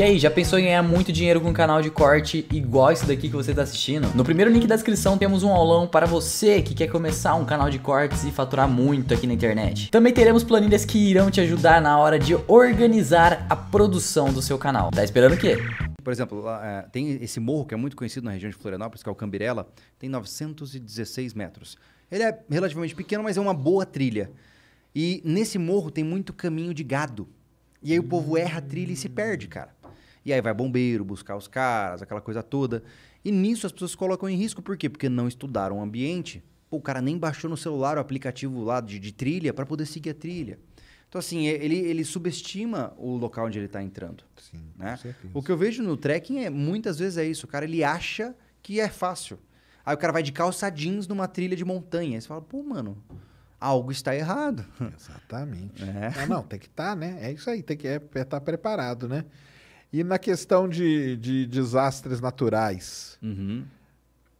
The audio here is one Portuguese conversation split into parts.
E aí, já pensou em ganhar muito dinheiro com um canal de corte igual esse daqui que você está assistindo? No primeiro link da descrição temos um aulão para você que quer começar um canal de cortes e faturar muito aqui na internet. Também teremos planilhas que irão te ajudar na hora de organizar a produção do seu canal. Tá esperando o quê? Por exemplo, é, tem esse morro que é muito conhecido na região de Florianópolis, que é o Cambirela, tem 916 metros. Ele é relativamente pequeno, mas é uma boa trilha. E nesse morro tem muito caminho de gado. E aí o povo erra a trilha e se perde, cara. E aí vai bombeiro buscar os caras, aquela coisa toda. E nisso as pessoas colocam em risco. Por quê? Porque não estudaram o ambiente. Pô, o cara nem baixou no celular o aplicativo lá de, de trilha para poder seguir a trilha. Então, assim, ele, ele subestima o local onde ele está entrando. Sim, né? O que eu vejo no trekking é, muitas vezes é isso. O cara, ele acha que é fácil. Aí o cara vai de calça jeans numa trilha de montanha. Aí você fala, pô, mano, algo está errado. Exatamente. É. Ah, não, tem que estar, tá, né? É isso aí, tem que estar é, é, tá preparado, né? E na questão de, de desastres naturais, uhum.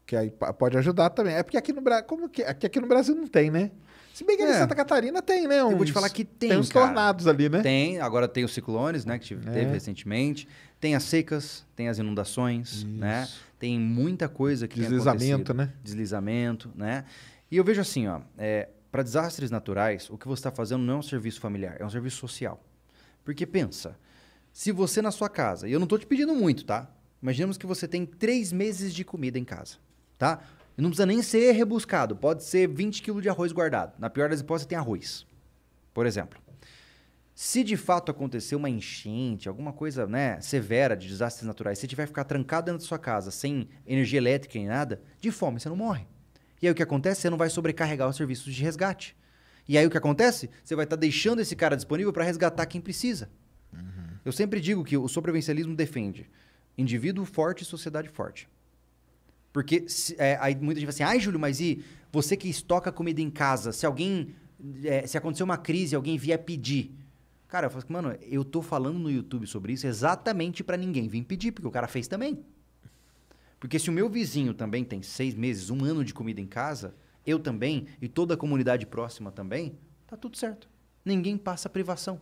que aí pode ajudar também. É porque aqui no Brasil, como que aqui, é aqui no Brasil não tem, né? Se bem que é. em Santa Catarina tem, né? Uns, Eu vou te falar que tem, Tem os tornados ali, né? Tem, agora tem os ciclones, né? Que é. teve recentemente. Tem as secas, tem as inundações, né? Isso. né? Tem muita coisa que Deslizamento, né? Deslizamento, né? E eu vejo assim, ó. É, para desastres naturais, o que você está fazendo não é um serviço familiar, é um serviço social. Porque pensa, se você na sua casa, e eu não estou te pedindo muito, tá? Imaginemos que você tem três meses de comida em casa, tá? E não precisa nem ser rebuscado, pode ser 20 quilos de arroz guardado. Na pior das hipóteses, tem arroz, por exemplo. Se de fato acontecer uma enchente, alguma coisa né, severa de desastres naturais, se tiver que ficar trancado dentro da sua casa, sem energia elétrica e nada, de fome você não morre. E aí o que acontece? Você não vai sobrecarregar os serviços de resgate. E aí o que acontece? Você vai estar tá deixando esse cara disponível para resgatar quem precisa. Uhum. Eu sempre digo que o sobrevivencialismo defende indivíduo forte e sociedade forte. Porque é, aí muita gente fala assim, ai, Júlio, mas e você que estoca comida em casa, se alguém. É, se acontecer uma crise, alguém vier pedir. Cara, eu falo assim, mano, eu tô falando no YouTube sobre isso exatamente para ninguém vir pedir, porque o cara fez também. Porque se o meu vizinho também tem seis meses, um ano de comida em casa, eu também e toda a comunidade próxima também, tá tudo certo. Ninguém passa privação.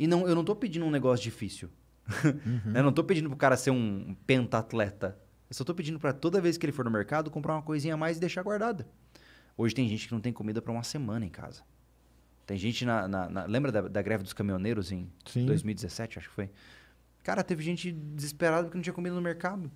E não, eu não tô pedindo um negócio difícil. Uhum. eu não tô pedindo pro cara ser um pentatleta. Eu só tô pedindo para toda vez que ele for no mercado comprar uma coisinha a mais e deixar guardada. Hoje tem gente que não tem comida para uma semana em casa. Tem gente na. na, na lembra da, da, greve dos caminhoneiros em Sim. 2017, acho que foi? Cara, teve gente desesperada porque não tinha comida no mercado.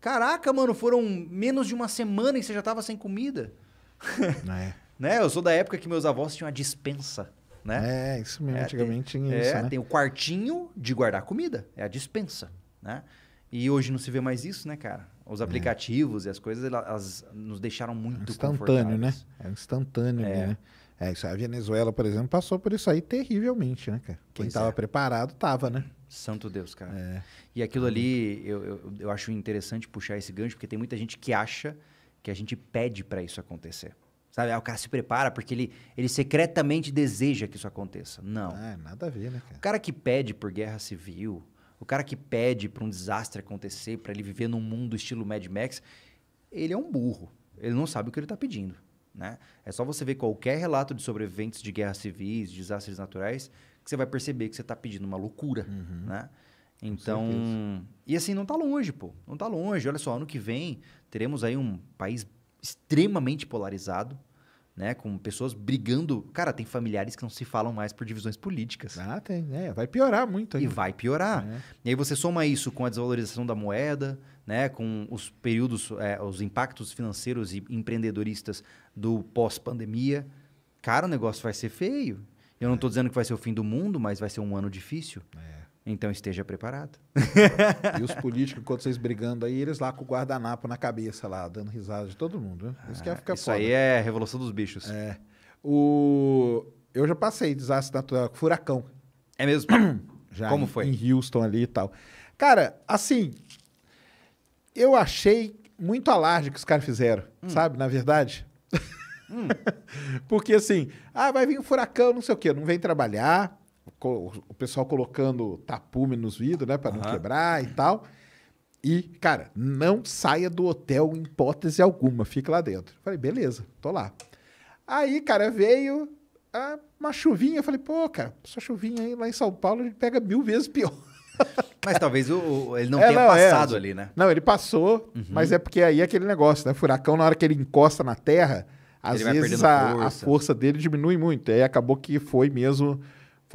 Caraca, mano, foram menos de uma semana e você já tava sem comida. É. né? Eu sou da época que meus avós tinham a dispensa né? É, isso mesmo. É, antigamente tem, tinha é, isso, é, né? Tem o quartinho de guardar comida, é a dispensa, né? E hoje não se vê mais isso, né, cara? Os é. aplicativos é. e as coisas, elas nos deixaram muito Instantâneo, né? É instantâneo, é. né? É, isso, a Venezuela, por exemplo, passou por isso aí terrivelmente, né, cara? Quem estava é. preparado estava, né? Santo Deus, cara. É. E aquilo ali, eu, eu, eu, acho interessante puxar esse gancho, porque tem muita gente que acha que a gente pede para isso acontecer. Sabe? Aí ah, o cara se prepara porque ele, ele secretamente deseja que isso aconteça. Não. Ah, nada a ver, né, cara? O cara que pede por guerra civil, o cara que pede para um desastre acontecer, para ele viver num mundo estilo Mad Max, ele é um burro. Ele não sabe o que ele está pedindo. Né? É só você ver qualquer relato de sobreviventes de guerras civis, desastres naturais, que você vai perceber que você está pedindo uma loucura. Uhum. Né? Então. E assim, não está longe, pô. Não está longe. Olha só, ano que vem teremos aí um país extremamente polarizado, né? Com pessoas brigando. Cara, tem familiares que não se falam mais por divisões políticas. Ah, tem. É, vai piorar muito. Ainda. E vai piorar. É. E aí você soma isso com a desvalorização da moeda, né? Com os períodos, é, os impactos financeiros e empreendedoristas do pós-pandemia. Cara, o negócio vai ser feio. Eu não estou dizendo que vai ser o fim do mundo, mas vai ser um ano difícil. É. Então esteja preparado. e os políticos, enquanto vocês brigando aí, eles lá com o guardanapo na cabeça, lá, dando risada de todo mundo. Né? Isso, ah, isso aí é revolução dos bichos. É. O... Eu já passei desastre natural, furacão. É mesmo? já Como em, foi? Em Houston ali e tal. Cara, assim, eu achei muito alarde que os caras fizeram, hum. sabe? Na verdade. Hum. Porque assim, ah, vai vir um furacão, não sei o quê, não vem trabalhar o pessoal colocando tapume nos vidros, né, para uhum. não quebrar e tal. E, cara, não saia do hotel em hipótese alguma, fica lá dentro. Falei, beleza, tô lá. Aí, cara, veio uma chuvinha. Falei, pô, cara, essa chuvinha aí lá em São Paulo ele pega mil vezes pior. Mas talvez o, o ele não é, tenha não, é, passado é, ali, né? Não, ele passou, uhum. mas é porque aí é aquele negócio, né? Furacão, na hora que ele encosta na terra, às ele vezes a força. a força dele diminui muito. Aí acabou que foi mesmo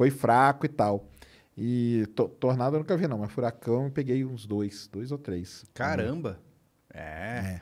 foi fraco e tal. E to tornado eu nunca vi, não, mas furacão eu peguei uns dois, dois ou três. Caramba! É.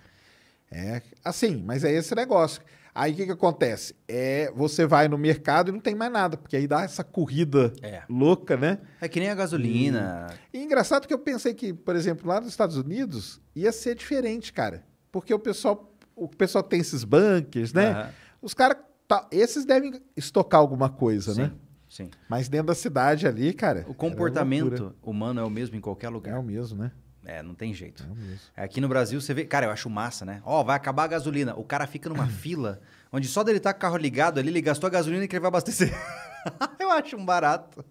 é. é. Assim, mas é esse negócio. Aí o que, que acontece? É, você vai no mercado e não tem mais nada, porque aí dá essa corrida é. louca, né? É que nem a gasolina. E, e engraçado que eu pensei que, por exemplo, lá nos Estados Unidos ia ser diferente, cara. Porque o pessoal, o pessoal tem esses bunkers, né? Uhum. Os caras, tá, esses devem estocar alguma coisa, né? Sim. né? Sim. Mas dentro da cidade ali, cara. O comportamento humano é o mesmo em qualquer lugar. É o mesmo, né? É, não tem jeito. É o mesmo. É, aqui no Brasil, você vê. Cara, eu acho massa, né? Ó, oh, vai acabar a gasolina. O cara fica numa fila onde só dele estar tá com o carro ligado ali, ele gastou a gasolina e que ele vai abastecer. eu acho um barato.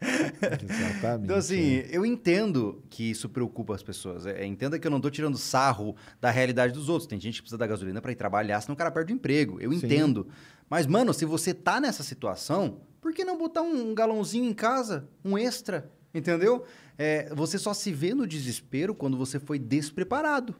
Exatamente. Então, assim, é. eu entendo que isso preocupa as pessoas. É, é entenda que eu não estou tirando sarro da realidade dos outros. Tem gente que precisa da gasolina para ir trabalhar, senão o cara perde o emprego. Eu Sim. entendo. Mas, mano, se você tá nessa situação, por que não botar um galãozinho em casa? Um extra? Entendeu? É, você só se vê no desespero quando você foi despreparado,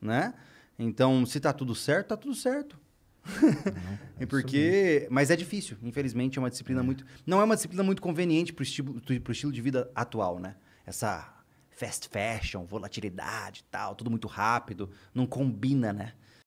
né? Então, se tá tudo certo, tá tudo certo. é porque, mas é difícil. Infelizmente é uma disciplina é. muito, não é uma disciplina muito conveniente para o estilo, pro estilo de vida atual, né? Essa fast fashion, volatilidade, tal, tudo muito rápido, não combina, né?